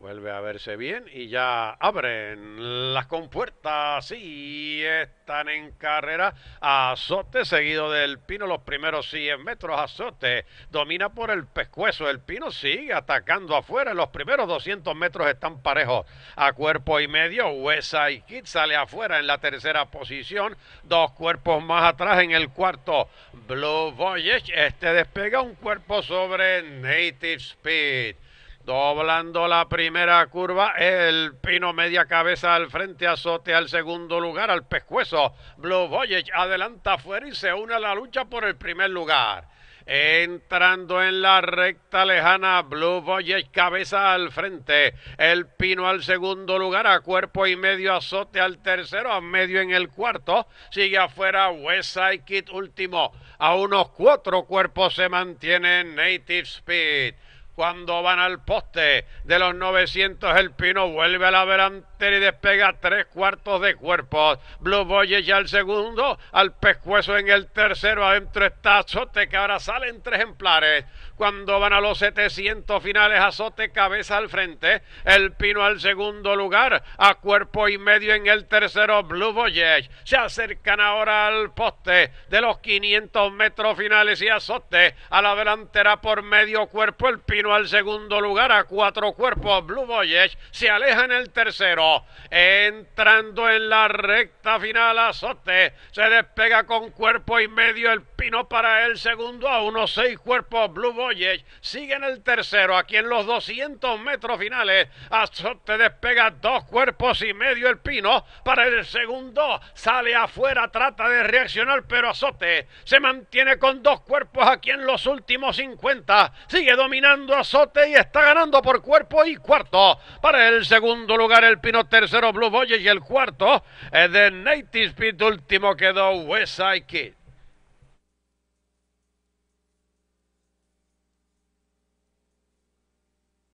Vuelve a verse bien y ya abren las compuertas y están en carrera. Azote seguido del Pino los primeros 100 metros. Azote domina por el pescuezo. El Pino sigue atacando afuera. Los primeros 200 metros están parejos. A cuerpo y medio, Huesa y Kid sale afuera en la tercera posición. Dos cuerpos más atrás en el cuarto. Blue Voyage, este despega un cuerpo sobre Native Speed. Doblando la primera curva, el Pino media cabeza al frente, azote al segundo lugar, al pescuezo. Blue Voyage adelanta afuera y se une a la lucha por el primer lugar. Entrando en la recta lejana, Blue Voyage cabeza al frente, el Pino al segundo lugar, a cuerpo y medio azote al tercero, a medio en el cuarto, sigue afuera Westside Kid último, a unos cuatro cuerpos se mantiene Native Speed. Cuando van al poste de los 900, el Pino vuelve a la delantera y despega tres cuartos de cuerpo. Blue Boy ya al segundo, al pescuezo en el tercero, adentro está Azote, que ahora salen tres ejemplares. Cuando van a los 700 finales, Azote cabeza al frente, el Pino al segundo lugar, a cuerpo y medio en el tercero, Blue Voyage. Se acercan ahora al poste de los 500 metros finales y Azote a la delantera por medio cuerpo, el Pino al segundo lugar a cuatro cuerpos. Blue Voyage se aleja en el tercero. Entrando en la recta final, Azote se despega con cuerpo y medio el Pino para el segundo a unos seis cuerpos. Blue Voyage sigue en el tercero. Aquí en los 200 metros finales, Azote despega dos cuerpos y medio el Pino para el segundo. Sale afuera, trata de reaccionar, pero Azote se mantiene con dos cuerpos aquí en los últimos 50. Sigue dominando Sote y está ganando por cuerpo y cuarto. Para el segundo lugar el Pino, tercero Blue Boy y el cuarto es eh, de Native Speed, último quedó West Kid.